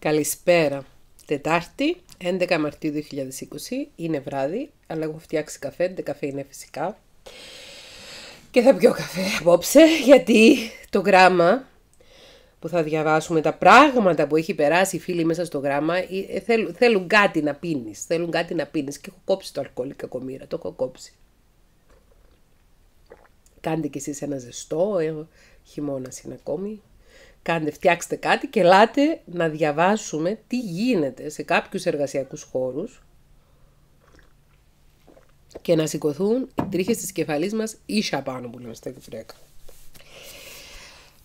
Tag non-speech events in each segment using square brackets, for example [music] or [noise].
Καλησπέρα. Τετάρτη, 11 Μαρτίου 2020. Είναι βράδυ, αλλά έχω φτιάξει καφέ. Δεν καφέ είναι φυσικά. Και θα πιω καφέ απόψε, γιατί το γράμμα που θα διαβάσουμε, τα πράγματα που έχει περάσει η φίλη μέσα στο γράμμα, ε, θέλουν, θέλουν κάτι να πίνεις, Θέλουν κάτι να πίνεις Και έχω κόψει το αλκοόλ κακομήρα. Το έχω κόψει. Κάντε κι εσείς ένα ζεστό, ε, χειμώνας είναι ακόμη, κάντε, φτιάξτε κάτι και ελάτε να διαβάσουμε τι γίνεται σε κάποιους εργασιακούς χώρους και να σηκωθούν οι τρίχες της κεφαλής μας ή πάνω που λέμε στα κυπριακά.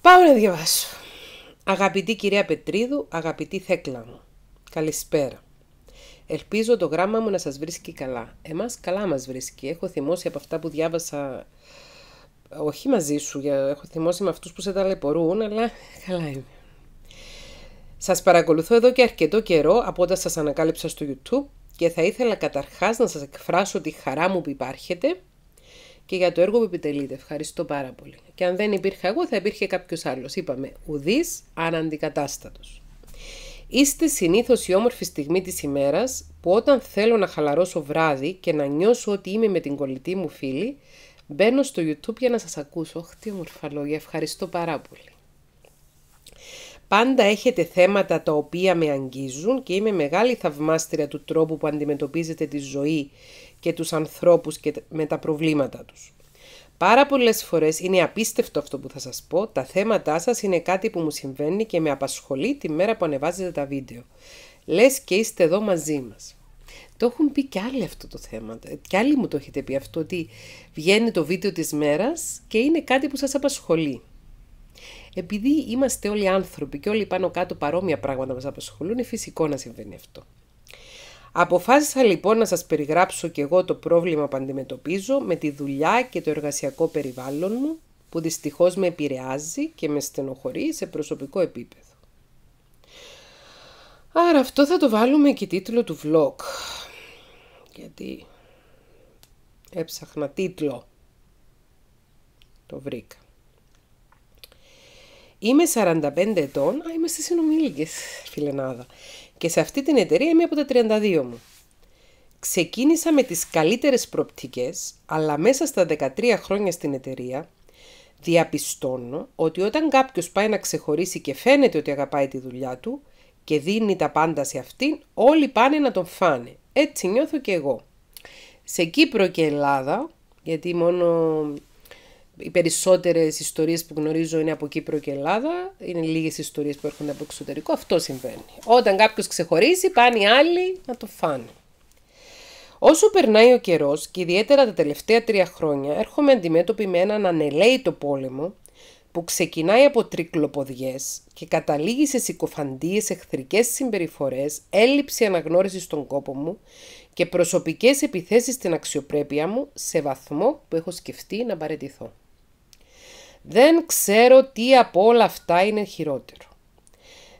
Πάμε να διαβάσω. Αγαπητή κυρία Πετρίδου, αγαπητή Θέκλα μου, καλησπέρα. Ελπίζω το γράμμα μου να σας βρίσκει καλά. Εμάς καλά μας βρίσκει. Έχω θυμώσει από αυτά που διάβασα όχι μαζί σου, για, έχω θυμώσει με αυτούς που σε ταλαιπωρούν, αλλά [laughs] καλά είναι. Σας παρακολουθώ εδώ και αρκετό καιρό από όταν σας ανακάλυψα στο YouTube και θα ήθελα καταρχάς να σας εκφράσω τη χαρά μου που υπάρχετε και για το έργο που επιτελείτε. Ευχαριστώ πάρα πολύ. Και αν δεν υπήρχα εγώ θα υπήρχε κάποιος άλλος. Είπαμε ουδής αναντικατάστατος. Είστε συνήθως η όμορφη στιγμή της ημέρας που όταν θέλω να χαλαρώσω βράδυ και να νιώσω ότι είμαι με την κολλητή μου φίλη Μπαίνω στο YouTube για να σας ακούσω. Ωχ, τι όμορφα λόγια. Ευχαριστώ πάρα πολύ. Πάντα έχετε θέματα τα οποία με αγγίζουν και είμαι μεγάλη θαυμάστρια του τρόπου που αντιμετωπίζετε τη ζωή και τους ανθρώπους και με τα προβλήματά τους. Πάρα πολλές φορές είναι απίστευτο αυτό που θα σας πω, τα θέματά σας είναι κάτι που μου συμβαίνει και με απασχολεί τη μέρα που ανεβάζετε τα βίντεο. Λες και είστε εδώ μαζί μας. Το έχουν πει κι άλλοι αυτό το θέμα. Κι άλλοι μου το έχετε πει αυτό, ότι βγαίνει το βίντεο της μέρας και είναι κάτι που σας απασχολεί. Επειδή είμαστε όλοι άνθρωποι και όλοι πάνω κάτω παρόμοια πράγματα μας απασχολούν, είναι φυσικό να συμβαίνει αυτό. Αποφάσισα λοιπόν να σας περιγράψω και εγώ το πρόβλημα που αντιμετωπίζω με τη δουλειά και το εργασιακό περιβάλλον μου που δυστυχώς με επηρεάζει και με στενοχωρεί σε προσωπικό επίπεδο. Άρα αυτό θα το βάλουμε και τίτλο του vlog γιατί έψαχνα τίτλο. Το βρήκα. Είμαι 45 ετών, α, είμαστε συνομήλικες φιλενάδα και σε αυτή την εταιρεία είμαι από τα 32 μου. Ξεκίνησα με τις καλύτερες προπτικές, αλλά μέσα στα 13 χρόνια στην εταιρεία διαπιστώνω ότι όταν κάποιος πάει να ξεχωρίσει και φαίνεται ότι αγαπάει τη δουλειά του και δίνει τα πάντα σε αυτήν, όλοι πάνε να τον φάνε. Έτσι νιώθω και εγώ. Σε Κύπρο και Ελλάδα, γιατί μόνο οι περισσότερες ιστορίες που γνωρίζω είναι από Κύπρο και Ελλάδα, είναι λίγες ιστορίες που έρχονται από εξωτερικό, αυτό συμβαίνει. Όταν κάποιος ξεχωρίζει, πάνε οι άλλοι να το φάνε. Όσο περνάει ο καιρός, και ιδιαίτερα τα τελευταία τρία χρόνια, έρχομαι αντιμέτωπη με έναν ανελαίητο πόλεμο που ξεκινάει από τρικλοποδιές και καταλήγει σε συκοφαντίες, εχθρικές συμπεριφορές, έλλειψη αναγνώρισης στον κόπο μου και προσωπικές επιθέσεις στην αξιοπρέπεια μου σε βαθμό που έχω σκεφτεί να παραιτηθώ. Δεν ξέρω τι από όλα αυτά είναι χειρότερο.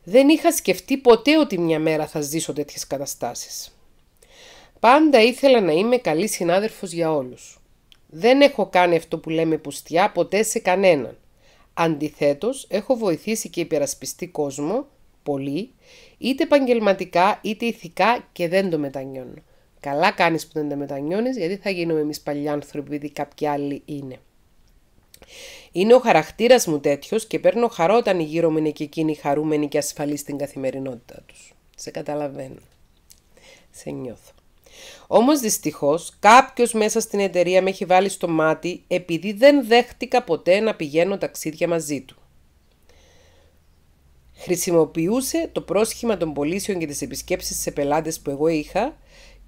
Δεν είχα σκεφτεί ποτέ ότι μια μέρα θα ζήσω τέτοιες καταστάσεις. Πάντα ήθελα να είμαι καλή συνάδελφος για όλους. Δεν έχω κάνει αυτό που λέμε πουστιά ποτέ σε κανέναν Αντιθέτως, έχω βοηθήσει και υπερασπιστεί κόσμο, πολύ, είτε επαγγελματικά είτε ηθικά και δεν το μετανιώνω. Καλά κάνεις που δεν τα μετανιώνεις, γιατί θα γίνουμε εμείς παλιά άνθρωποι, επειδή κάποιοι άλλοι είναι. Είναι ο χαρακτήρας μου τέτοιος και παίρνω χαρό όταν γύρω μου είναι και εκείνοι χαρούμενοι και ασφαλείς στην καθημερινότητά τους. Σε καταλαβαίνω. Σε νιώθω. Όμως, δυστυχώς, κάποιος μέσα στην εταιρεία με έχει βάλει στο μάτι επειδή δεν δέχτηκα ποτέ να πηγαίνω ταξίδια μαζί του. Χρησιμοποιούσε το πρόσχημα των πωλήσεων και τις επισκέψεις σε πελάτες που εγώ είχα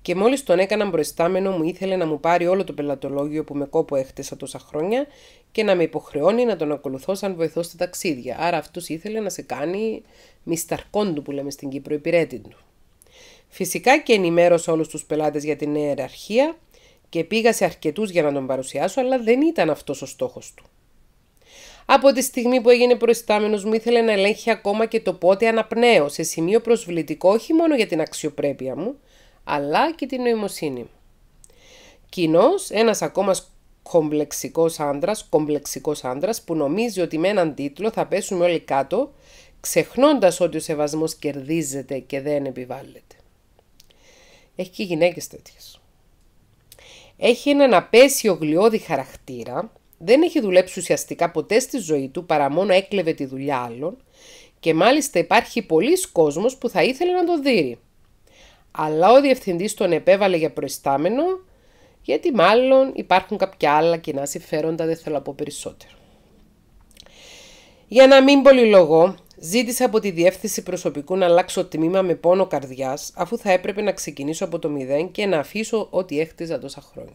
και μόλις τον έκαναν προϊστάμενο μου ήθελε να μου πάρει όλο το πελατολόγιο που με κόπο έχτεσα τόσα χρόνια και να με υποχρεώνει να τον ακολουθώ σαν βοηθό στα ταξίδια. Άρα αυτός ήθελε να σε κάνει μισταρκόντου που λέμε στην Κύπρο, υπηρέτη του. Φυσικά και ενημέρωσα όλους τους πελάτες για την νέα ιεραρχία και πήγα σε αρκετούς για να τον παρουσιάσω, αλλά δεν ήταν αυτός ο στόχος του. Από τη στιγμή που έγινε προϊστάμενος μου ήθελε να ελέγχει ακόμα και το πότε αναπνέω σε σημείο προσβλητικό όχι μόνο για την αξιοπρέπεια μου, αλλά και την νοημοσύνη μου. Κοινώ, ένας ακόμα κομπλεξικός άντρας, κομπλεξικός άντρας που νομίζει ότι με έναν τίτλο θα πέσουμε όλοι κάτω, ξεχνώντας ότι ο σεβασμός κερδίζεται και δεν επιβάλλεται. Έχει και γυναίκες τέτοιες. Έχει έναν απέσιο γλιώδη χαρακτήρα, δεν έχει δουλέψει ουσιαστικά ποτέ στη ζωή του παρά μόνο έκλεβε τη δουλειά άλλων και μάλιστα υπάρχει πολλοί κόσμος που θα ήθελε να τον δει. Αλλά ο διευθυντής τον επέβαλε για προϊστάμενο γιατί μάλλον υπάρχουν κάποια άλλα κοινά συμφέροντα, δεν θέλω να πω περισσότερο. Για να μην πολυλογώ, Ζήτησα από τη διεύθυνση προσωπικού να αλλάξω τμήμα με πόνο καρδιάς, αφού θα έπρεπε να ξεκινήσω από το μηδέν και να αφήσω ό,τι έχτιζα τόσα χρόνια.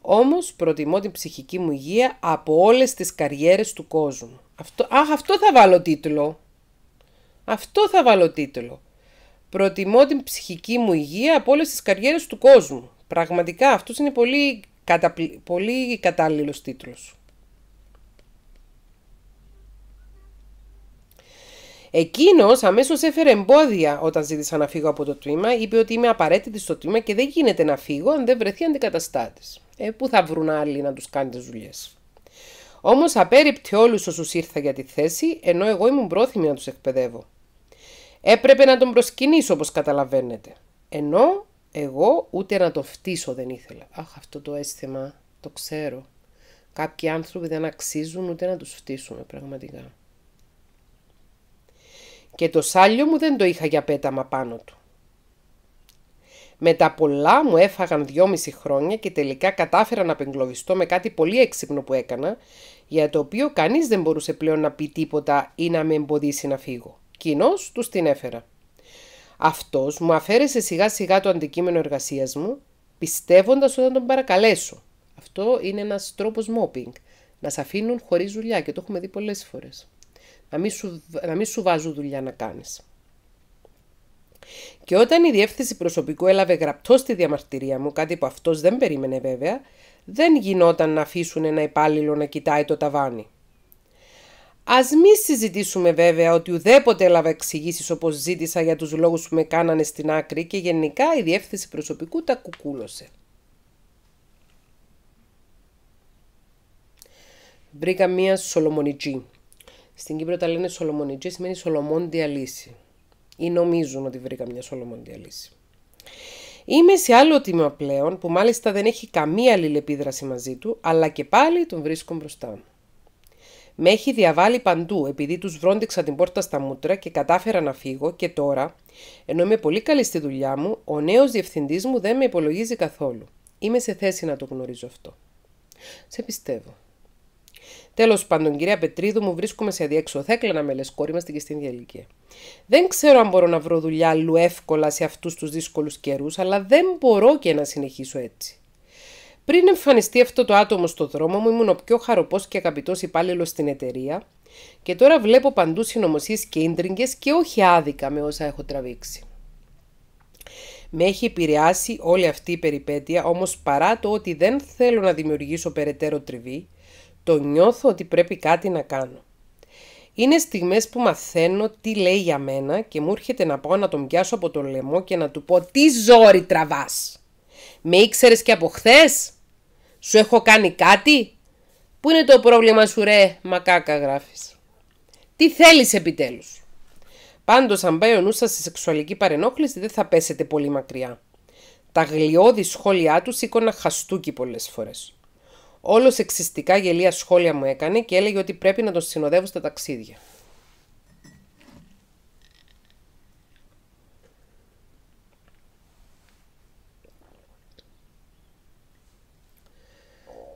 Όμως προτιμώ την ψυχική μου υγεία από όλες τις καριέρες του κόσμου. Αυτό, αχ, αυτό θα βάλω τίτλο. Αυτό θα βάλω τίτλο. Προτιμώ την ψυχική μου υγεία από όλες τις καριέρες του κόσμου. Πραγματικά αυτός είναι πολύ, πολύ κατάλληλος τίτλος. Εκείνος αμέσως έφερε εμπόδια όταν ζήτησα να φύγω από το τμήμα. Είπε ότι είμαι απαραίτητη στο τμήμα και δεν γίνεται να φύγω αν δεν βρεθεί αντικαταστάτης. Ε, πού θα βρουν άλλοι να τους κάνετε δουλειές. Όμως απέριπτε όλους όσους ήρθα για τη θέση, ενώ εγώ ήμουν πρόθυμη να τους εκπαιδεύω. Έπρεπε να τον προσκυνήσω όπως καταλαβαίνετε. Ενώ εγώ ούτε να το φτύσω δεν ήθελα. Αχ, αυτό το αίσθημα το ξέρω. Κάποιοι άνθρωποι δεν αξίζουν ούτε να τους φτύσουμε πραγματικά και το σάλιο μου δεν το είχα για πέταμα πάνω του. Με τα πολλά μου έφαγαν δυόμιση χρόνια και τελικά κατάφερα να απεγκλωβιστώ με κάτι πολύ έξυπνο που έκανα, για το οποίο κανείς δεν μπορούσε πλέον να πει τίποτα ή να με εμποδίσει να φύγω. Κοινώς τους την έφερα. Αυτός μου αφαίρεσε σιγά σιγά το αντικείμενο εργασίας μου, πιστεύοντας θα τον παρακαλέσω. Αυτό είναι ένας τρόπος μόπινγκ, να σε αφήνουν χωρίς δουλειά και το έχουμε δει πολλές φορές να μην σου, να δουλειά να κάνεις. Και όταν η διεύθυνση προσωπικού έλαβε γραπτό στη διαμαρτυρία μου, κάτι που αυτός δεν περίμενε βέβαια, δεν γινόταν να αφήσουν ένα υπάλληλο να κοιτάει το ταβάνι. Ας μη συζητήσουμε βέβαια ότι ουδέποτε έλαβα εξηγήσεις όπως ζήτησα για τους λόγους που με κάνανε στην άκρη και γενικά η διεύθυνση προσωπικού τα κουκούλωσε. Βρήκα μία σολομονιτζή στην Κύπρο τα λένε Σολομονιτζή, σημαίνει Σολομόντια λύση. Ή νομίζουν ότι βρήκα μια Σολομόντια λύση. Είμαι σε άλλο τίμημα πλέον που μάλιστα δεν έχει καμία αλληλεπίδραση μαζί του, αλλά και πάλι τον βρίσκω μπροστά μου. Με έχει διαβάλει παντού επειδή τους βρόντιξα την πόρτα στα μούτρα και κατάφερα να φύγω και τώρα, ενώ είμαι πολύ καλή στη δουλειά μου, ο νέος διευθυντής μου δεν με υπολογίζει καθόλου. Είμαι σε θέση να το γνωρίζω αυτό. Σε πιστεύω. Τέλος πάντων, κυρία Πετρίδου, μου βρίσκομαι σε αδιέξοδο. Θα έκλανα με λε κόρη μα την στην ηλικία. Δεν ξέρω αν μπορώ να βρω δουλειά αλλού εύκολα σε αυτούς τους δύσκολους καιρούς, αλλά δεν μπορώ και να συνεχίσω έτσι. Πριν εμφανιστεί αυτό το άτομο στο δρόμο μου, ήμουν ο πιο χαροπός και αγαπητός υπάλληλος στην εταιρεία και τώρα βλέπω παντού συνωμοσίες και ίντριγκες και όχι άδικα με όσα έχω τραβήξει. Με έχει επηρεάσει όλη αυτή η περιπέτεια, όμως παρά το ότι δεν θέλω να δημιουργήσω περαιτέρω τριβή, το νιώθω ότι πρέπει κάτι να κάνω. Είναι στιγμές που μαθαίνω τι λέει για μένα και μου έρχεται να πάω να τον πιάσω από το λαιμό και να του πω «Τι ζόρι τραβάς! Με ήξερες και από χθες. Σου έχω κάνει κάτι? Πού είναι το πρόβλημα σου ρε, μακάκα γράφεις. Τι θέλεις επιτέλους. Πάντως, αν πάει ο νους σας στη σεξουαλική παρενόχληση, δεν θα πέσετε πολύ μακριά. Τα γλιώδη σχόλιά του σήκωνα χαστούκι πολλές φορές. Όλος εξιστικά γελία σχόλια μου έκανε και έλεγε ότι πρέπει να τον συνοδεύω στα ταξίδια.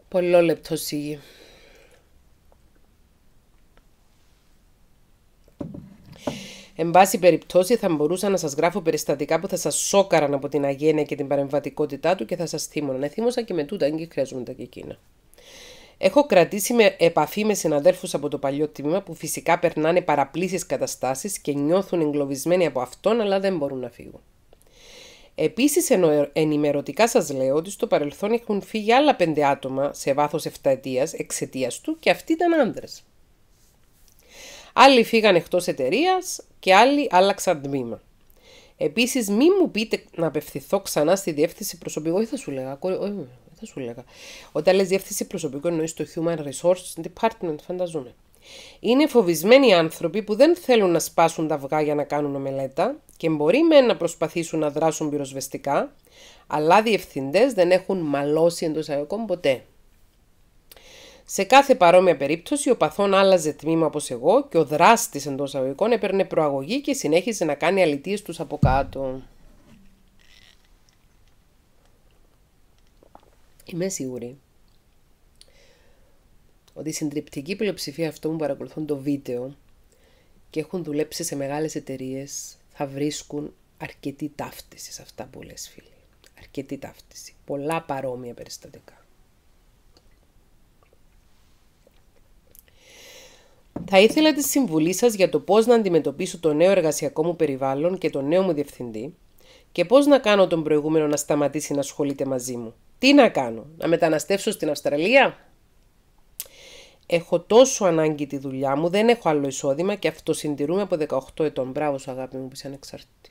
Πολύ λεπτό σίγη. Εν πάση περιπτώσει, θα μπορούσα να σας γράφω περιστατικά που θα σας σόκαραν από την αγένεια και την παρεμβατικότητά του και θα σας θύμωναν. Ε, θύμωσα και με τούτα, και χρειαζόμουν τα και εκείνα. Έχω κρατήσει με επαφή με συναδέλφους από το παλιό τμήμα που φυσικά περνάνε παραπλήσει καταστάσεις και νιώθουν εγκλωβισμένοι από αυτόν, αλλά δεν μπορούν να φύγουν. Επίσης, ενημερωτικά σας λέω ότι στο παρελθόν έχουν φύγει άλλα πέντε άτομα σε βάθος 7 εξαιτίας του και αυτοί ήταν άντρες. Άλλοι φύγαν εκτός εταιρείας και άλλοι άλλαξαν τμήμα. Επίσης, μην μου πείτε να απευθυνθώ ξανά στη διεύθυνση προσωπικού. Όχι, θα σου λέγα. Όχι, θα σου λέγα. Όταν λες διεύθυνση προσωπικού, εννοείς το Human Resources Department, φανταζούμε. Είναι φοβισμένοι άνθρωποι που δεν θέλουν να σπάσουν τα αυγά για να κάνουν μελέτα και μπορεί με να προσπαθήσουν να δράσουν πυροσβεστικά, αλλά διευθυντές δεν έχουν μαλώσει εντός αγωγικών ποτέ. Σε κάθε παρόμοια περίπτωση, ο παθόν άλλαζε τμήμα όπως εγώ και ο δράστης εντός αγωγικών έπαιρνε προαγωγή και συνέχιζε να κάνει αλητίες τους από κάτω. Είμαι σίγουρη ότι η συντριπτική πλειοψηφία αυτών που παρακολουθούν το βίντεο και έχουν δουλέψει σε μεγάλες εταιρείες θα βρίσκουν αρκετή ταύτιση σε αυτά που λες φίλοι. Αρκετή ταύτιση. Πολλά παρόμοια περιστατικά. Θα ήθελα τη συμβουλή σας για το πώς να αντιμετωπίσω το νέο εργασιακό μου περιβάλλον και το νέο μου διευθυντή και πώς να κάνω τον προηγούμενο να σταματήσει να ασχολείται μαζί μου. Τι να κάνω, να μεταναστεύσω στην Αυστραλία. Έχω τόσο ανάγκη τη δουλειά μου, δεν έχω άλλο εισόδημα και αυτοσυντηρούμε από 18 ετών. Μπράβο, σου, αγάπη μου, που είσαι ανεξαρτητή.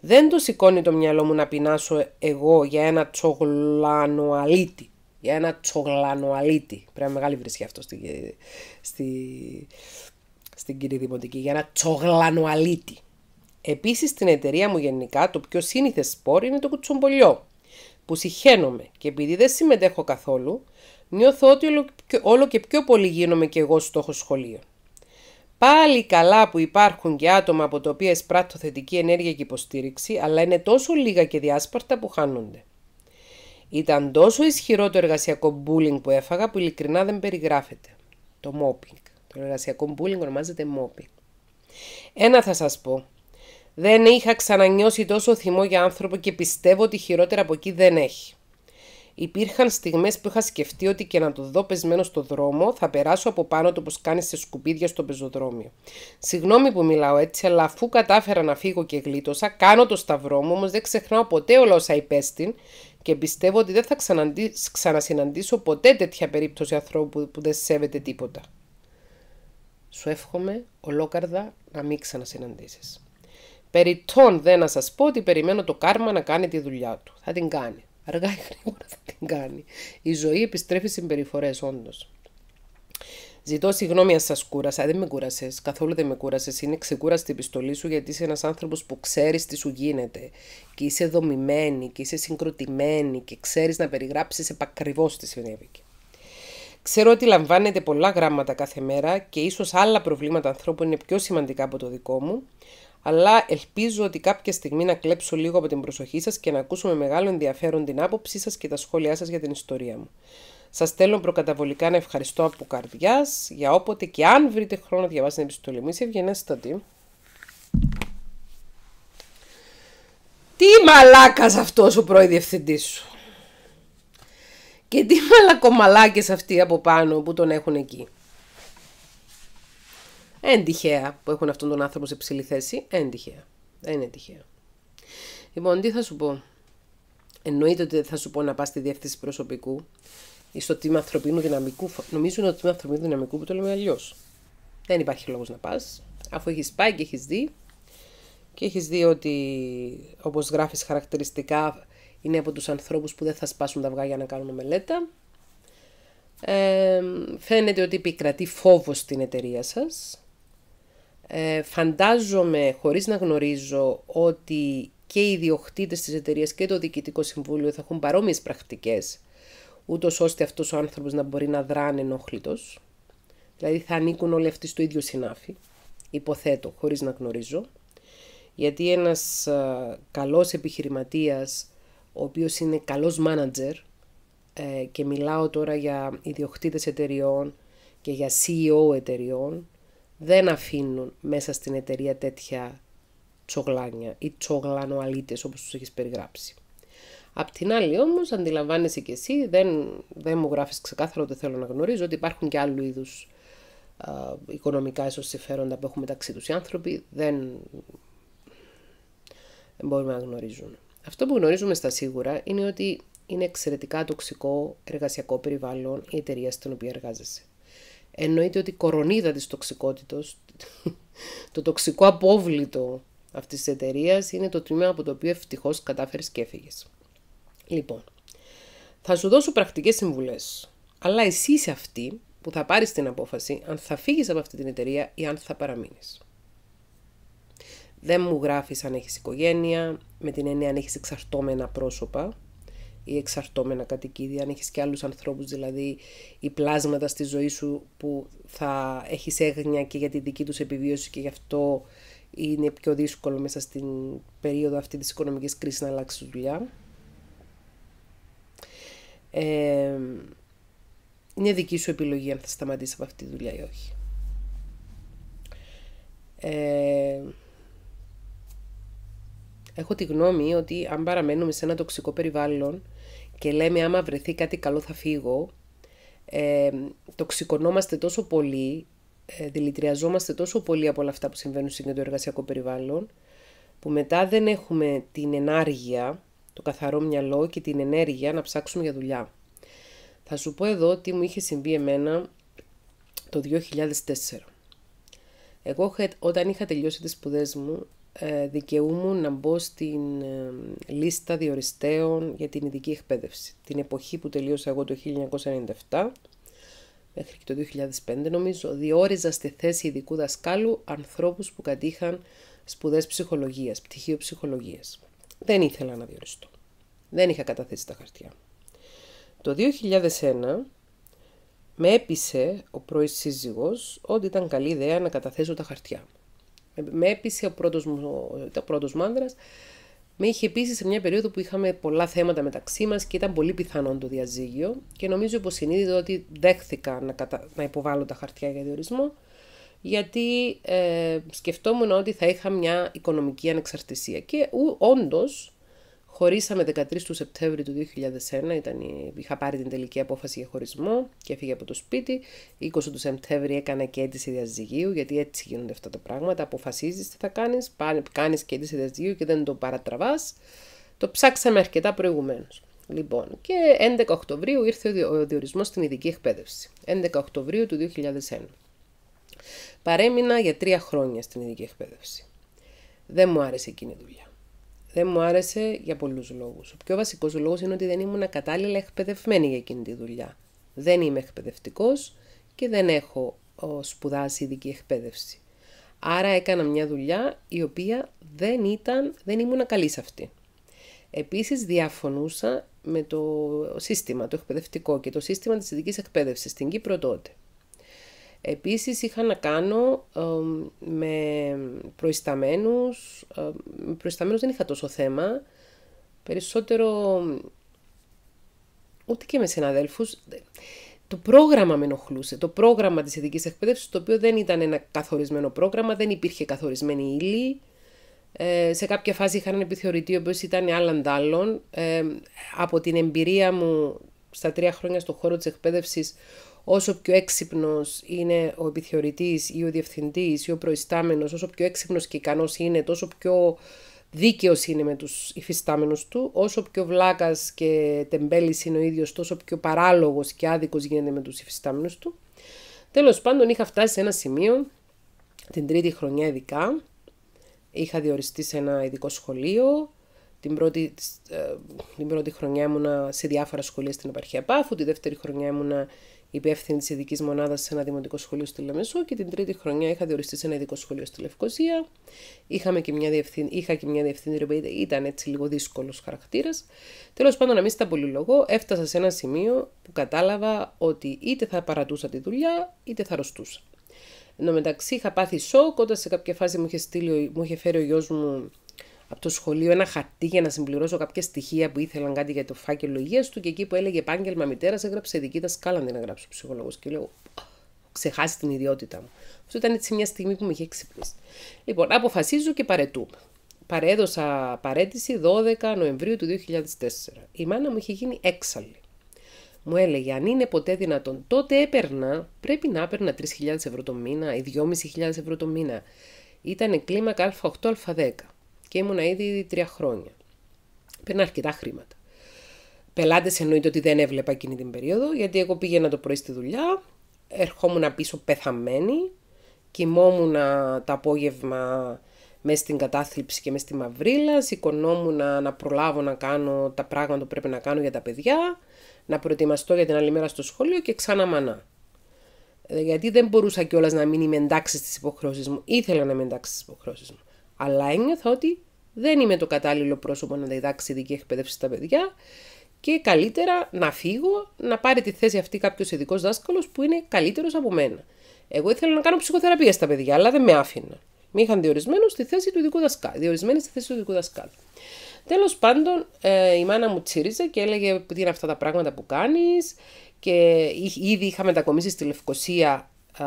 Δεν το σηκώνει το μυαλό μου να πεινάσω εγώ για ένα τσογλάνο για Ένα τσογλανοαλίτη. Πρέπει να μεγάλη βρίσκει αυτό στη, στη, στην κυρία Δημοτική. Για ένα τσογλανοαλίτη. Επίσης στην εταιρεία μου γενικά το πιο σύνηθες σπόρ είναι το κουτσομπολιό που συχαίνομαι και επειδή δεν συμμετέχω καθόλου νιώθω ότι όλο και, πιο πολύ γίνομαι και εγώ στόχο σχολείων. Πάλι καλά που υπάρχουν και άτομα από τα οποία εισπράττω θετική ενέργεια και υποστήριξη αλλά είναι τόσο λίγα και διάσπαρτα που χάνονται. Ήταν τόσο ισχυρό το εργασιακό bullying που έφαγα που ειλικρινά δεν περιγράφεται. Το mopping. Το εργασιακό bullying ονομάζεται mopping. Ένα θα σας πω. Δεν είχα ξανανιώσει τόσο θυμό για άνθρωπο και πιστεύω ότι χειρότερα από εκεί δεν έχει. Υπήρχαν στιγμές που είχα σκεφτεί ότι και να το δω πεσμένο στο δρόμο θα περάσω από πάνω του όπω κάνεις σε σκουπίδια στο πεζοδρόμιο. Συγγνώμη που μιλάω έτσι, αλλά αφού κατάφερα να φύγω και γλίτωσα, κάνω το σταυρό μου, όμως δεν ξεχνάω ποτέ όλα όσα υπέστην και πιστεύω ότι δεν θα ξανασυναντήσω ποτέ τέτοια περίπτωση ανθρώπου που δεν σέβεται τίποτα. Σου εύχομαι ολόκαρδα να μην ξανασυναντήσεις. Περιττών δεν να σας πω ότι περιμένω το κάρμα να κάνει τη δουλειά του. Θα την κάνει. Αργά ή γρήγορα θα την κάνει. Η ζωή επιστρέφει συμπεριφορές όντως. Ζητώ συγγνώμη αν σας κούρασα. Δεν με κούρασες. Καθόλου δεν με κούρασες. Είναι ξεκούραστη η επιστολή σου γιατί είσαι ένας άνθρωπος που ξέρεις τι σου γίνεται. Και είσαι δομημένη και είσαι συγκροτημένη και ξέρεις να περιγράψεις επακριβώς τι συνέβη. Ξέρω ότι λαμβάνετε πολλά γράμματα κάθε μέρα και ίσως άλλα προβλήματα ανθρώπων είναι πιο σημαντικά από το δικό μου. Αλλά ελπίζω ότι κάποια στιγμή να κλέψω λίγο από την προσοχή σας και να ακούσω με μεγάλο ενδιαφέρον την άποψή σας και τα σχόλιά σας για την ιστορία μου. Σας στέλνω προκαταβολικά να ευχαριστώ από καρδιάς για όποτε και αν βρείτε χρόνο να διαβάσετε την επιστολή μου. Είσαι ευγενέστατη. Τι μαλάκας αυτός ο πρώην σου. Και τι μαλακομαλάκες αυτοί από πάνω που τον έχουν εκεί. Εν τυχαία που έχουν αυτόν τον άνθρωπο σε ψηλή θέση. Εν τυχαία. Δεν είναι τυχαία. Λοιπόν, τι θα σου πω. Εννοείται ότι δεν θα σου πω να πας στη διεύθυνση προσωπικού στο τμήμα ανθρωπίνου δυναμικού. Νομίζω είναι το τμήμα ανθρωπίνου δυναμικού που το λέμε αλλιώς. Δεν υπάρχει λόγος να πας. Αφού έχεις πάει και έχεις δει και έχεις δει ότι όπως γράφεις χαρακτηριστικά είναι από τους ανθρώπους που δεν θα σπάσουν τα αυγά για να κάνουν μελέτα. Ε, φαίνεται ότι επικρατεί φόβος στην εταιρεία σας. Ε, φαντάζομαι, χωρίς να γνωρίζω, ότι και οι διοχτήτες της εταιρείας και το Διοικητικό Συμβούλιο θα έχουν παρόμοιες πρακτικές ούτως ώστε αυτός ο άνθρωπος να μπορεί να δράνει ενόχλητος, Δηλαδή θα ανήκουν όλοι αυτοί στο ίδιο συνάφι, υποθέτω, χωρίς να γνωρίζω. Γιατί ένας καλός επιχειρηματίας, ο οποίος είναι καλός μάνατζερ, ε, και μιλάω τώρα για ιδιοκτήτες εταιριών και για CEO εταιριών, δεν αφήνουν μέσα στην εταιρεία τέτοια τσογλάνια ή τσογλανοαλίτες όπως τους έχεις περιγράψει. Απ' την άλλη όμως, αντιλαμβάνεσαι και εσύ, δεν, δεν μου γράφεις ξεκάθαρο ότι θέλω να γνωρίζω, ότι υπάρχουν και άλλου είδους οικονομικά ίσω συμφέροντα που έχουν μεταξύ τους οι άνθρωποι, δεν, δεν μπορούμε να γνωρίζουν. Αυτό που γνωρίζουμε στα σίγουρα είναι ότι είναι εξαιρετικά τοξικό εργασιακό περιβάλλον η εταιρεία στην οποία εργάζεσαι. Εννοείται ότι η κορονίδα της τοξικότητος, [laughs] το τοξικό απόβλητο αυτής της εταιρείας είναι το τμήμα από το οποίο ευτυχώς κατάφερες και έφυγες. Λοιπόν, θα σου δώσω πρακτικές συμβουλές. αλλά εσύ είσαι αυτή που θα πάρεις την απόφαση αν θα φύγεις από αυτή την εταιρεία ή αν θα παραμείνεις. Δεν μου γράφεις αν έχεις οικογένεια, με την έννοια αν έχεις εξαρτώμενα πρόσωπα ή εξαρτώμενα κατοικίδια, αν έχεις και άλλους ανθρώπους δηλαδή ή πλάσματα στη ζωή σου που θα έχεις έγνοια και για τη δική τους επιβίωση και γι' αυτό είναι πιο δύσκολο μέσα στην περίοδο αυτής της οικονομικής κρίσης να αλλάξεις δουλειά. Ε, είναι δική σου επιλογή αν θα σταματήσει από αυτή τη δουλειά ή όχι. έχω τη γνώμη ότι αν παραμένουμε σε ένα τοξικό περιβάλλον και λέμε άμα βρεθεί κάτι καλό θα φύγω, ε, τοξικονόμαστε τόσο πολύ, ε, δηλητριαζόμαστε τόσο πολύ από όλα αυτά που συμβαίνουν στην το εργασιακό περιβάλλον, που μετά δεν έχουμε την ενάργεια το καθαρό μυαλό και την ενέργεια να ψάξουμε για δουλειά. Θα σου πω εδώ τι μου είχε συμβεί εμένα το 2004. Εγώ όταν είχα τελειώσει τις σπουδές μου ε, δικαιούμουν να μπω στην ε, λίστα διοριστέων για την ειδική εκπαίδευση. Την εποχή που τελείωσα εγώ το 1997 μέχρι και το 2005 νομίζω, διόριζα στη θέση ειδικού δασκάλου ανθρώπους που κατήχαν σπουδές ψυχολογίας, πτυχίο ψυχολογίας δεν ήθελα να διοριστώ. Δεν είχα καταθέσει τα χαρτιά. Το 2001 με έπεισε ο πρώην σύζυγος ότι ήταν καλή ιδέα να καταθέσω τα χαρτιά. Με έπεισε ο πρώτος μου, ο Με είχε πείσει σε μια περίοδο που είχαμε πολλά θέματα μεταξύ μας και ήταν πολύ πιθανόν το διαζύγιο και νομίζω συνείδητο, ότι δέχθηκα να, κατα... να υποβάλω τα χαρτιά για διορισμό γιατί ε, σκεφτόμουν ότι θα είχα μια οικονομική ανεξαρτησία. Και όντως, χωρίσαμε 13 του Σεπτέμβρη του 2001, ήταν, είχα πάρει την τελική απόφαση για χωρισμό και έφυγε από το σπίτι. 20 του Σεπτέμβρη έκανα και αίτηση διαζυγίου, γιατί έτσι γίνονται αυτά τα πράγματα. Αποφασίζεις τι θα κάνεις, κάνεις και αίτηση διαζυγίου και δεν το παρατραβάς. Το ψάξαμε αρκετά προηγουμένως. Λοιπόν, και 11 Οκτωβρίου ήρθε ο διορισμός στην ειδική εκπαίδευση. 11 Οκτωβρίου του 2001. Παρέμεινα για τρία χρόνια στην ειδική εκπαίδευση. Δεν μου άρεσε εκείνη η δουλειά. Δεν μου άρεσε για πολλούς λόγους. Ο πιο βασικός λόγος είναι ότι δεν ήμουν κατάλληλα εκπαιδευμένη για εκείνη τη δουλειά. Δεν είμαι εκπαιδευτικός και δεν έχω σπουδάσει ειδική εκπαίδευση. Άρα έκανα μια δουλειά η οποία δεν, ήταν, δεν ήμουν καλή σε αυτή. Επίσης διαφωνούσα με το σύστημα, το εκπαιδευτικό και το σύστημα της ειδικής εκπαίδευσης στην Κύπρο τότε. Επίσης είχα να κάνω με προϊσταμένους, ε, με προϊσταμένους δεν είχα τόσο θέμα, περισσότερο ούτε και με συναδέλφους. Το πρόγραμμα με ενοχλούσε, το πρόγραμμα της ειδικής εκπαίδευσης, το οποίο δεν ήταν ένα καθορισμένο πρόγραμμα, δεν υπήρχε καθορισμένη ύλη. Ε, σε κάποια φάση είχα έναν επιθεωρητή, ο ήταν άλλαν άλλων. Ε, από την εμπειρία μου στα τρία χρόνια στον χώρο της εκπαίδευσης, όσο πιο έξυπνος είναι ο επιθεωρητής ή ο διευθυντής ή ο προϊστάμενος, όσο πιο έξυπνος και ικανός είναι, τόσο πιο δίκαιος είναι με τους υφιστάμενους του, όσο πιο βλάκας και τεμπέλης είναι ο ίδιος, τόσο πιο παράλογος και άδικος γίνεται με τους υφιστάμενους του. Τέλος πάντων, είχα φτάσει σε ένα σημείο, την τρίτη χρονιά ειδικά, είχα διοριστεί σε ένα ειδικό σχολείο. Την πρώτη, ε, την πρώτη χρονιά ήμουνα σε διάφορα σχολεία στην επαρχία Πάφου, τη δεύτερη χρονιά ήμουνα υπεύθυνη της ειδικής μονάδας σε ένα δημοτικό σχολείο στη Λεμεσό και την τρίτη χρονιά είχα διοριστεί σε ένα ειδικό σχολείο στη Λευκοσία. Είχαμε και μια διευθύν... Είχα και μια διευθύντρια που ήταν έτσι λίγο δύσκολος χαρακτήρας. Τέλος πάντων, να μην στα πολυλογώ, έφτασα σε ένα σημείο που κατάλαβα ότι είτε θα παρατούσα τη δουλειά είτε θα αρρωστούσα. Εν τω μεταξύ, είχα πάθει σοκ όταν σε κάποια φάση μου είχε, στείλει, μου είχε φέρει ο γιος μου από το σχολείο ένα χαρτί για να συμπληρώσω κάποια στοιχεία που ήθελαν κάτι για το φάκελο υγείας του και εκεί που έλεγε επάγγελμα μητέρας, έγραψε δική τα σκάλα να γράψω ψυχολόγος. Και λέω, ξεχάσει την ιδιότητά μου. Αυτό ήταν έτσι μια στιγμή που με είχε ξυπνήσει. Λοιπόν, αποφασίζω και παρετούμε. Παρέδωσα παρέτηση 12 Νοεμβρίου του 2004. Η μάνα μου είχε γίνει έξαλλη. Μου έλεγε, αν είναι ποτέ δυνατόν, τότε έπαιρνα, πρέπει να έπαιρνα 3.000 ευρώ το μήνα ή 2.500 ευρώ το μήνα. Ήταν κλίμακα α8α10 και ήμουνα ήδη τρία χρόνια. Παίρνα αρκετά χρήματα. Πελάτες εννοείται ότι δεν έβλεπα εκείνη την περίοδο, γιατί εγώ πήγαινα το πρωί στη δουλειά, ερχόμουν πίσω πεθαμένη, κοιμόμουν το απόγευμα μέσα στην κατάθλιψη και μέσα στη μαυρίλα, σηκωνόμουν να προλάβω να κάνω τα πράγματα που πρέπει να κάνω για τα παιδιά, να προετοιμαστώ για την άλλη μέρα στο σχολείο και ξανά μανά. Ε, γιατί δεν μπορούσα κιόλας να μην είμαι εντάξει στις υποχρεώσεις μου. Ήθελα να είμαι εντάξει στις υποχρεώσεις μου. Αλλά ένιωθα ότι δεν είμαι το κατάλληλο πρόσωπο να διδάξει ειδική εκπαίδευση στα παιδιά και καλύτερα να φύγω, να πάρει τη θέση αυτή κάποιος ειδικός δάσκαλος που είναι καλύτερος από μένα. Εγώ ήθελα να κάνω ψυχοθεραπεία στα παιδιά, αλλά δεν με άφηνα. Με είχαν διορισμένο στη θέση του ειδικού δασκάλου. Διορισμένη στη θέση του ειδικού δασκάλου. Τέλος πάντων, ε, η μάνα μου τσίριζε και έλεγε: Τι είναι αυτά τα πράγματα που κάνεις. Και ήδη είχα μετακομίσει στη Λευκοσία α,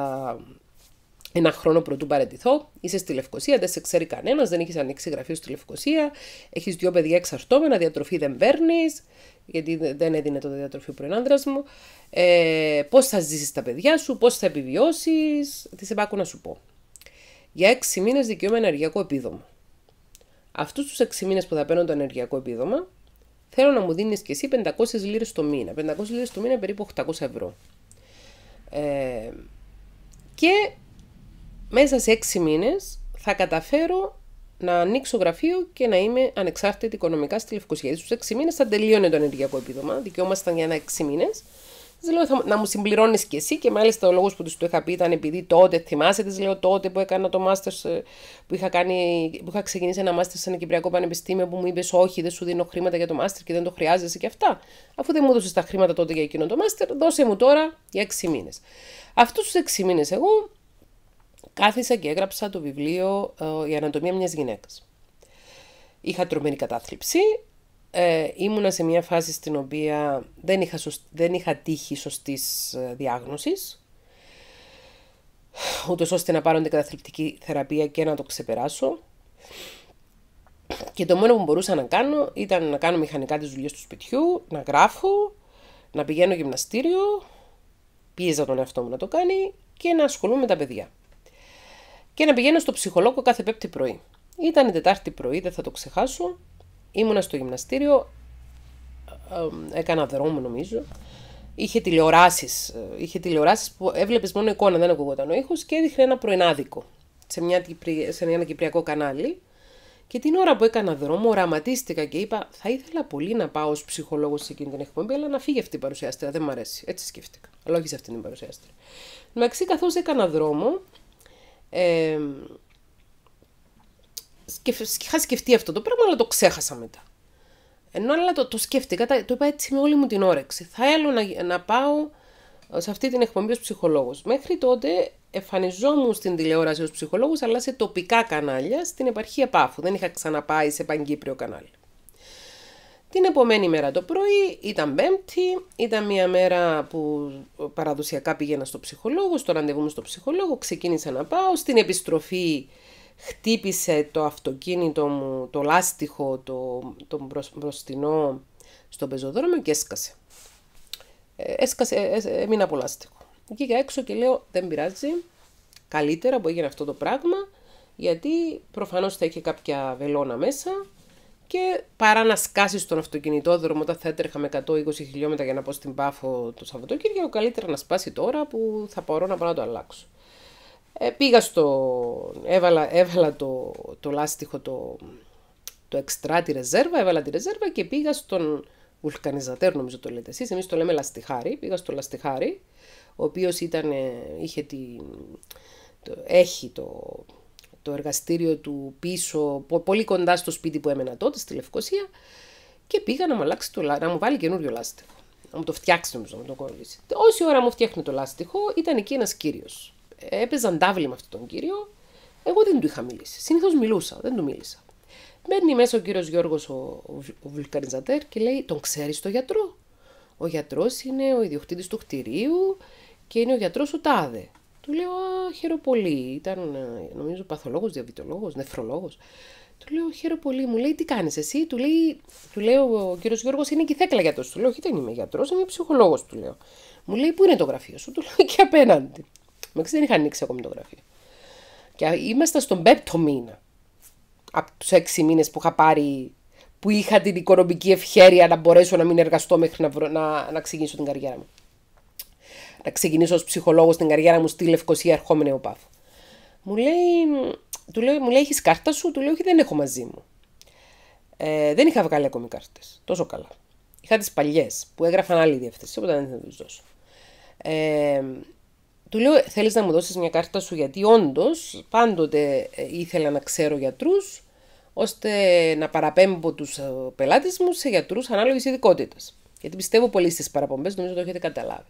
ένα χρόνο πρωτού παρατηθώ, είσαι στη Λευκοσία, δεν σε ξέρει κανένας, δεν έχεις ανοίξει γραφείο στη Λευκοσία, έχεις δύο παιδιά εξαρτώμενα, διατροφή δεν παίρνεις, γιατί δεν έδινε το διατροφή πριν άντρας μου. Ε, πώς θα ζήσεις τα παιδιά σου, πώς θα επιβιώσεις, τι σε πάκου να σου πω. Για έξι μήνες δικαιούμαι ενεργειακό επίδομα. Αυτούς τους έξι μήνες που θα παίρνω το ενεργειακό επίδομα, θέλω να μου δίνεις και εσύ 500 λίρες το μήνα. 500 λίρες το μήνα περίπου 800 ευρώ. Ε, και μέσα σε έξι μήνες θα καταφέρω να ανοίξω γραφείο και να είμαι ανεξάρτητη οικονομικά στη Λευκοσία. Στου 6 μήνες θα τελείωνε το ενεργειακό επίδομα. Δικαιόμασταν για ένα 6 μήνες. Της λέω θα, να μου συμπληρώνεις κι εσύ και μάλιστα ο λόγος που τους το είχα πει ήταν επειδή τότε, θυμάσαι, της λέω τότε που έκανα το μάστερ ε, που, είχα κάνει, που είχα ξεκινήσει ένα μάστερ σε ένα Κυπριακό Πανεπιστήμιο που μου είπες Όχι, δεν σου δίνω χρήματα για το μάστερ και δεν το χρειάζεσαι και αυτά. Αφού δεν μου έδωσες τα χρήματα τότε για εκείνο το μάστερ, δώσε μου τώρα για 6 μήνες. Αυτούς τους 6 μήνες εγώ Κάθισα και έγραψα το βιβλίο ε, «Η ανατομία μιας γυναίκας». Είχα τρομερή κατάθλιψη, ε, ήμουνα σε μια φάση στην οποία δεν είχα, δεν είχα τύχει σωστής ε, διάγνωσης, ούτως ώστε να πάρω την καταθλιπτική θεραπεία και να το ξεπεράσω. Και το μόνο που μπορούσα να κάνω ήταν να κάνω μηχανικά τις δουλειές του σπιτιού, να γράφω, να πηγαίνω γυμναστήριο, πίεζα τον εαυτό μου να το κάνει και να ασχολούμαι με τα παιδιά και να πηγαίνω στο ψυχολόγο κάθε Πέμπτη πρωί. Ήταν η Τετάρτη πρωί, δεν θα το ξεχάσω. Ήμουνα στο γυμναστήριο, έκανα δρόμο νομίζω. Είχε τηλεοράσεις ε, είχε τηλεοράσεις που έβλεπες μόνο εικόνα, δεν ακούγονταν ο ήχος και έδειχνε ένα πρωινάδικο σε, μια, σε ένα κυπριακό κανάλι. Και την ώρα που έκανα δρόμο, οραματίστηκα και είπα: Θα ήθελα πολύ να πάω ως ψυχολόγος σε εκείνη την εκπομπή, αλλά να φύγει αυτή η παρουσιάστρια. Δεν μου αρέσει. Έτσι σκέφτηκα. σε την παρουσιάστρια. Μεταξύ, καθώς έκανα δρόμο, ε, είχα σκεφτεί αυτό το πράγμα, αλλά το ξέχασα μετά. Ενώ αλλά το, το σκέφτηκα, το είπα έτσι με όλη μου την όρεξη. Θα έλω να, να πάω ε, σε αυτή την εκπομπή ως ψυχολόγος. Μέχρι τότε εμφανιζόμουν στην τηλεόραση ως ψυχολόγος, αλλά σε τοπικά κανάλια, στην επαρχία Πάφου. Δεν είχα ξαναπάει σε πανκύπριο κανάλι. Την επόμενη μέρα το πρωί ήταν Πέμπτη, ήταν μια μέρα που παραδοσιακά πήγαινα στο ψυχολόγο, στο ραντεβού μου στο ψυχολόγο, ξεκίνησα να πάω. Στην επιστροφή χτύπησε το αυτοκίνητο μου, το λάστιχο, το, το μπροστινό στο πεζοδρόμιο και έσκασε. Ε, έσκασε, ε, ε, έμεινα από λάστιχο. Βγήκα έξω και λέω δεν πειράζει, καλύτερα που έγινε αυτό το πράγμα, γιατί προφανώς θα είχε κάποια βελόνα μέσα και παρά να σκάσεις τον αυτοκινητόδρομο όταν θα έτρεχα με 120 χιλιόμετρα για να πω στην Πάφο το Σαββατοκύριακο, καλύτερα να σπάσει τώρα που θα μπορώ να πάω να το αλλάξω. Ε, πήγα στο. Έβαλα, έβαλα το, το λάστιχο το, το εξτρά τη ρεζέρβα, έβαλα τη ρεζέρβα και πήγα στον βουλκανιζατέρ, νομίζω το λέτε εσείς. Εμείς το λέμε λαστιχάρι, πήγα στο λαστιχάρι, ο οποίος ήταν, είχε τη, έχει το, το εργαστήριο του πίσω, πολύ κοντά στο σπίτι που έμενα τότε, στη Λευκοσία, και πήγα να μου, αλλάξει το, να μου βάλει καινούριο λάστιχο. Να μου το φτιάξει, νομίζω, να μου το κόλλησε. Όση ώρα μου φτιάχνει το λάστιχο, ήταν εκεί ένας κύριος. Έπαιζαν τάβλη με αυτόν τον κύριο. Εγώ δεν του είχα μιλήσει. Συνήθως μιλούσα, δεν του μίλησα. Μπαίνει μέσα ο κύριος Γιώργος, ο, ο βουλκανιζατέρ, και λέει: Τον ξέρεις το γιατρό. Ο γιατρός είναι ο ιδιοκτήτης του κτηρίου και είναι ο γιατρός ο Τάδε. Του λέω, α, χαίρομαι πολύ. Ήταν, νομίζω, παθολόγος, διαβητολόγος, νεφρολόγος. Του λέω, χαίρο πολύ. Μου λέει, τι κάνεις εσύ. Του, λέει, του λέω, ο κύριος Γιώργος είναι και θέκλα γιατρός. Του λέω, όχι, δεν είμαι γιατρός, είμαι ψυχολόγος, του λέω. Μου λέει, πού είναι το γραφείο σου. Του λέω, και απέναντι. Μα δεν είχα ανοίξει ακόμη το γραφείο. Και ήμασταν στον πέπτο μήνα. Από τους έξι μήνες που είχα πάρει, που είχα την οικονομική ευχέρεια να μπορέσω να μην εργαστώ μέχρι να, να, να ξεκινήσω την καριέρα μου να ξεκινήσω ως ψυχολόγος την καριέρα μου στη Λευκοσία ερχόμενη ΟΠΑΒ. Μου λέει, του λέει, μου λέει, έχεις κάρτα σου, του λέω, όχι δεν έχω μαζί μου. Ε, δεν είχα βγάλει ακόμη κάρτες, τόσο καλά. Είχα τις παλιές που έγραφαν άλλη διεύθυνση, οπότε δεν θα τους δώσω. Ε, του λέω, θέλεις να μου δώσεις μια κάρτα σου γιατί όντως πάντοτε ε, ήθελα να ξέρω γιατρούς, ώστε να παραπέμπω τους ε, πελάτες μου σε γιατρούς ανάλογης ειδικότητας. Γιατί πιστεύω πολύ στις παραπομπές, νομίζω το έχετε καταλάβει.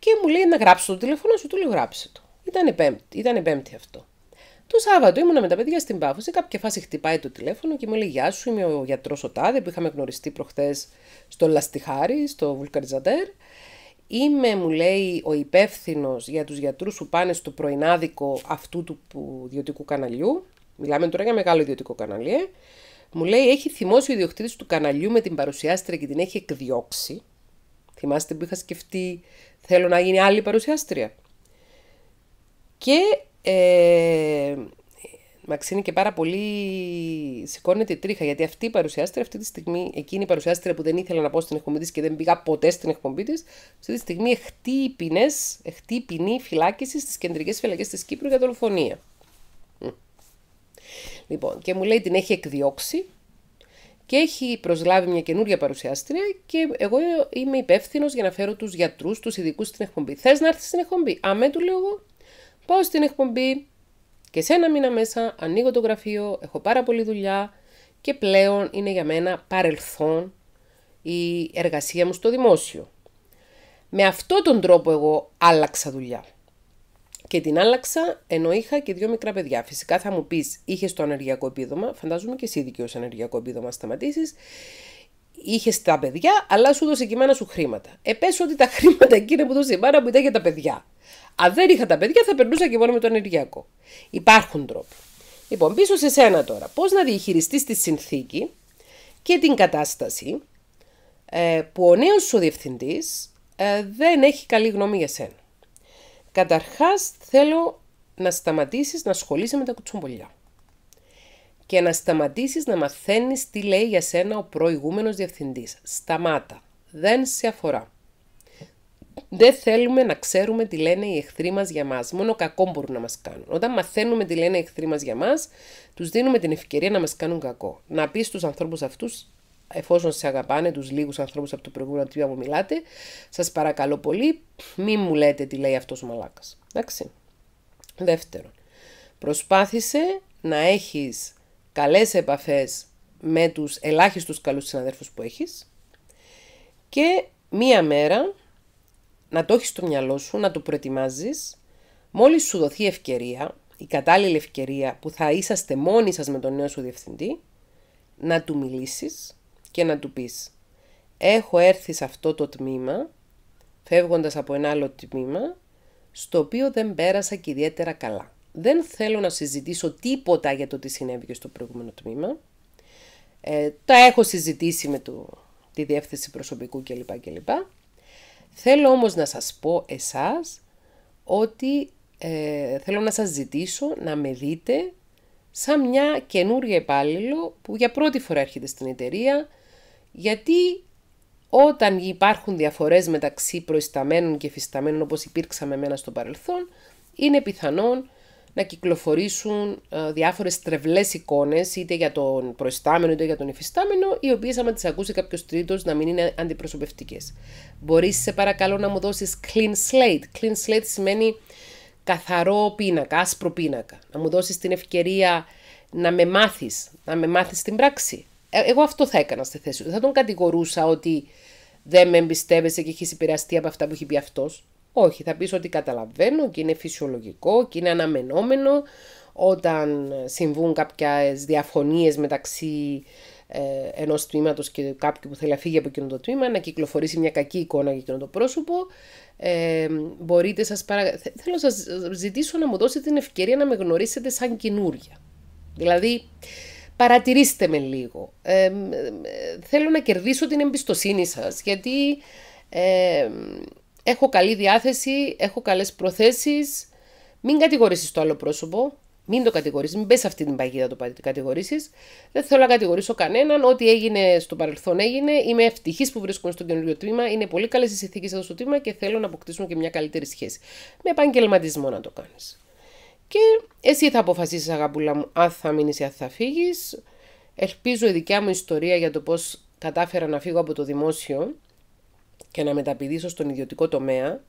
Και μου λέει να γράψω το τηλέφωνο σου, του λέω γράψε το. Ήταν η πέμπτη, ήταν η πέμπτη αυτό. Το Σάββατο ήμουν με τα παιδιά στην Πάφο. Σε κάποια φάση χτυπάει το τηλέφωνο και μου λέει Γεια σου, είμαι ο γιατρός ο Τάδε που είχαμε γνωριστεί προχθές στο Λαστιχάρι, στο Βουλκαριζαντέρ. Είμαι, μου λέει, ο υπεύθυνος για τους γιατρούς που πάνε στο πρωινάδικο αυτού του ιδιωτικού καναλιού. Μιλάμε τώρα για μεγάλο ιδιωτικό καναλί. Μου λέει: Έχει θυμώσει ο ιδιοκτήτης του καναλιού με την παρουσιάστρια και την έχει εκδιώξει. Θυμάστε που είχα σκεφτεί θέλω να γίνει άλλη παρουσιάστρια. Και ε, Μαξίνη και πάρα πολύ σηκώνεται τρίχα γιατί αυτή η παρουσιάστρια αυτή τη στιγμή, εκείνη η παρουσιάστρια που δεν ήθελα να πω στην εκπομπή της και δεν πήγα ποτέ στην εκπομπή της, αυτή τη στιγμή εχτεί οι ποινές, εχτεί ποινή φυλάκιση στις κεντρικές φυλακές της Κύπρου για δολοφονία. Λοιπόν, και μου λέει την έχει εκδιώξει και έχει προσλάβει μια καινούρια παρουσιάστρια και εγώ είμαι υπεύθυνος για να φέρω τους γιατρούς, τους ειδικούς στην εκπομπή. Θες να έρθεις στην εκπομπή. Αμέ του λέω εγώ. Πάω στην εκπομπή και σε ένα μήνα μέσα ανοίγω το γραφείο, έχω πάρα πολλή δουλειά και πλέον είναι για μένα παρελθόν η εργασία μου στο δημόσιο. Με αυτόν τον τρόπο εγώ άλλαξα δουλειά και την άλλαξα ενώ είχα και δύο μικρά παιδιά. Φυσικά θα μου πεις: Είχες το ανεργιακό επίδομα, φαντάζομαι και εσύ δικαιούσε ανεργιακό επίδομα, σταματήσεις. Είχες τα παιδιά, αλλά σου δώσε και εμένα σου χρήματα. Επέσω ότι τα [laughs] χρήματα εκείνα που δώσε η μάνα μου ήταν για τα παιδιά. Αν δεν είχα τα παιδιά, θα περνούσα και μόνο με το ανεργιακό. Υπάρχουν τρόποι. Λοιπόν, πίσω σε σένα τώρα. Πώς να διαχειριστείς τη συνθήκη και την κατάσταση ε, που ο νέος σου διευθυντής ε, δεν έχει καλή γνώμη για σένα. Καταρχάς θέλω να σταματήσεις να ασχολείσαι με τα κουτσομπολιά και να σταματήσεις να μαθαίνεις τι λέει για σένα ο προηγούμενος διευθυντής. Σταμάτα. Δεν σε αφορά. Δεν θέλουμε να ξέρουμε τι λένε οι εχθροί μας για μας. Μόνο κακό μπορούν να μας κάνουν. Όταν μαθαίνουμε τι λένε οι εχθροί μας για μας, τους δίνουμε την ευκαιρία να μας κάνουν κακό. Να πεις στους ανθρώπους αυτούς, εφόσον σε αγαπάνε τους λίγους ανθρώπους από το προηγούμενο τύπο που μιλάτε, σας παρακαλώ πολύ μη μου λέτε τι λέει αυτός ο μαλάκας. Εντάξει. Δεύτερον, προσπάθησε να έχεις καλές επαφές με τους ελάχιστους καλούς συναδέρφους που έχεις και μία μέρα να το έχεις στο μυαλό σου, να το προετοιμάζεις, μόλις σου δοθεί ευκαιρία, η κατάλληλη ευκαιρία που θα είσαστε μόνοι σας με τον νέο σου διευθυντή, να του μιλήσεις και να του πεις «Έχω έρθει σε αυτό το τμήμα, φεύγοντας από ένα άλλο τμήμα, στο οποίο δεν πέρασα και ιδιαίτερα καλά. Δεν θέλω να συζητήσω τίποτα για το τι συνέβη στο προηγούμενο τμήμα. Ε, τα έχω συζητήσει με το, τη διεύθυνση προσωπικού κλπ. κλπ. Θέλω όμως να σας πω εσάς ότι ε, θέλω να σας ζητήσω να με δείτε σαν μια καινούργια υπάλληλο που για πρώτη φορά έρχεται στην εταιρεία, γιατί όταν υπάρχουν διαφορές μεταξύ προϊσταμένων και φυσταμένων όπως υπήρξαμε εμένα μένα στο παρελθόν, είναι πιθανόν να κυκλοφορήσουν ε, διάφορες τρευλές εικόνες είτε για τον προϊστάμενο είτε για τον υφιστάμενο οι οποίες άμα τις ακούσει κάποιος τρίτος να μην είναι αντιπροσωπευτικές. Μπορείς σε παρακαλώ να μου δώσεις clean slate. Clean slate σημαίνει καθαρό πίνακα, άσπρο πίνακα. Να μου δώσεις την ευκαιρία να με μάθεις, να με μάθεις την πράξη. Ε, εγώ αυτό θα έκανα στη θέση του. Θα τον κατηγορούσα ότι δεν με εμπιστεύεσαι και έχεις επηρεαστεί από αυτά που έχει πει αυτός. Όχι, θα πεις ότι καταλαβαίνω και είναι φυσιολογικό και είναι αναμενόμενο όταν συμβούν κάποιες διαφωνίες μεταξύ ε, ενός τμήματος και κάποιου που θέλει να φύγει από εκείνο το τμήμα, να κυκλοφορήσει μια κακή εικόνα για εκείνο το πρόσωπο. Ε, μπορείτε, σας παρα... θέλω να σας ζητήσω να μου δώσετε την ευκαιρία να με γνωρίσετε σαν καινούρια. Δηλαδή, παρατηρήστε με λίγο. Ε, θέλω να κερδίσω την εμπιστοσύνη σας, γιατί ε, έχω καλή διάθεση, έχω καλές προθέσεις. Μην κατηγορήσεις το άλλο πρόσωπο, μην το κατηγορήσεις, μην πες αυτή την παγίδα το κατηγορήσεις. Δεν θέλω να κατηγορήσω κανέναν, ό,τι έγινε στο παρελθόν έγινε. Είμαι ευτυχής που βρίσκομαι στο καινούριο τμήμα, είναι πολύ καλές οι συνθήκες εδώ στο τμήμα και θέλω να αποκτήσουμε και μια καλύτερη σχέση. Με επαγγελματισμό να το κάνεις. Και εσύ θα αποφασίσεις αγαπούλα μου αν θα μείνεις ή αν θα φύγεις. Ελπίζω η δικιά μου ιστορία για το πώς κατάφερα να φύγω από το δημόσιο και να μεταπηδήσω στον ιδιωτικό τομέα.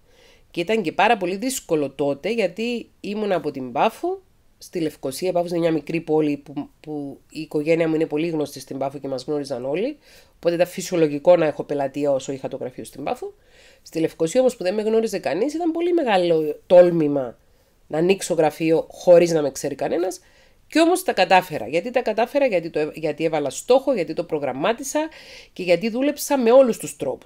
Και ήταν και πάρα πολύ δύσκολο τότε γιατί ήμουν από την Πάφο στη Λευκοσία. Πάφου είναι μια μικρή πόλη που, που η οικογένεια μου είναι πολύ γνωστή στην Πάφο και μας γνώριζαν όλοι. Οπότε ήταν φυσιολογικό να έχω πελατεία όσο είχα το γραφείο στην Πάφο. Στη Λευκοσία όμως που δεν με γνώριζε κανείς, ήταν πολύ μεγάλο τόλμημα να ανοίξω γραφείο χωρίς να με ξέρει κανένας. και όμως τα κατάφερα. Γιατί τα κατάφερα, γιατί, το, γιατί έβαλα στόχο, γιατί το προγραμμάτισα και γιατί δούλεψα με όλους τους τρόπους.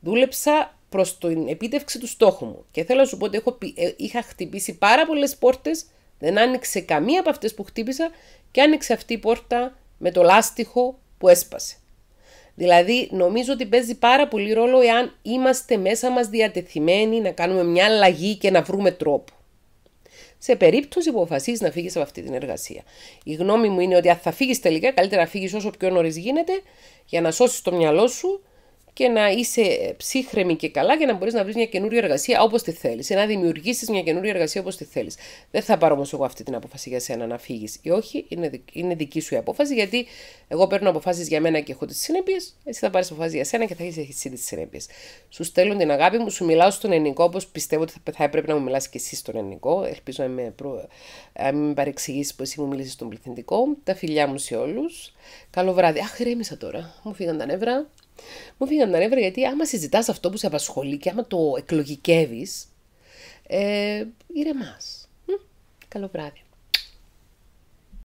Δούλεψα προς την επίτευξη του στόχου μου. Και θέλω να σου πω ότι ε, είχα χτυπήσει πάρα πολλές πόρτες, δεν άνοιξε καμία από αυτές που χτύπησα και άνοιξε αυτή η πόρτα με το λάστιχο που έσπασε. Δηλαδή, νομίζω ότι παίζει πάρα πολύ ρόλο εάν είμαστε μέσα μας διατεθειμένοι να κάνουμε μια αλλαγή και να βρούμε τρόπο σε περίπτωση που αποφασίζεις να φύγεις από αυτή την εργασία. Η γνώμη μου είναι ότι αν θα φύγεις τελικά, καλύτερα να φύγεις όσο πιο νωρίς γίνεται για να σώσεις το μυαλό σου και να είσαι ψύχρεμη και καλά για να μπορείς να βρεις μια καινούργια εργασία όπως τη θέλεις. Ε, να δημιουργήσεις μια καινούργια εργασία όπως τη θέλεις. Δεν θα πάρω όμως εγώ αυτή την απόφαση για σένα να φύγεις ή όχι. Είναι, είναι δική σου η απόφαση γιατί εγώ παίρνω αποφάσεις για μένα και έχω τις συνέπειες. Εσύ θα πάρεις αποφάσεις για σένα και θα έχεις εσύ τις συνέπειες. Σου στέλνω την αγάπη μου, σου μιλάω στον ελληνικό όπως πιστεύω ότι θα, έπρεπε να μου μιλάς και εσύ στον ελληνικό. Ελπίζω να με, προ... να με παρεξηγήσεις που εσύ μου μιλήσει στον πληθυντικό. Τα φιλιά μου σε όλους. Καλό βράδυ. Αχ, τώρα. Μου φύγαν τα νεύρα. Μου φύγανε από τα νεύρα γιατί άμα συζητάς αυτό που σε απασχολεί και άμα το εκλογικεύεις, ε, Καλό βράδυ.